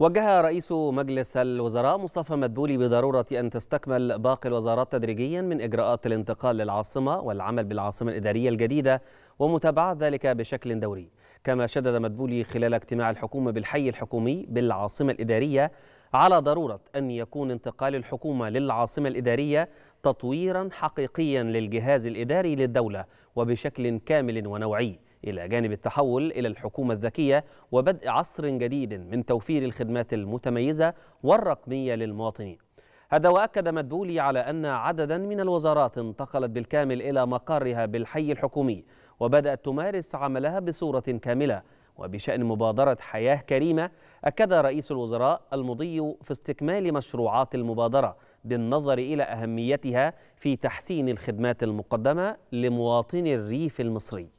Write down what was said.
وجه رئيس مجلس الوزراء مصطفى مدبولي بضرورة أن تستكمل باقي الوزارات تدريجيا من إجراءات الانتقال للعاصمة والعمل بالعاصمة الإدارية الجديدة ومتابعة ذلك بشكل دوري كما شدد مدبولي خلال اجتماع الحكومة بالحي الحكومي بالعاصمة الإدارية على ضرورة أن يكون انتقال الحكومة للعاصمة الإدارية تطويرا حقيقيا للجهاز الإداري للدولة وبشكل كامل ونوعي إلى جانب التحول إلى الحكومة الذكية وبدء عصر جديد من توفير الخدمات المتميزة والرقمية للمواطنين هذا وأكد مدبولي على أن عددا من الوزارات انتقلت بالكامل إلى مقرها بالحي الحكومي وبدأت تمارس عملها بصورة كاملة وبشأن مبادرة حياة كريمة أكد رئيس الوزراء المضي في استكمال مشروعات المبادرة بالنظر إلى أهميتها في تحسين الخدمات المقدمة لمواطني الريف المصري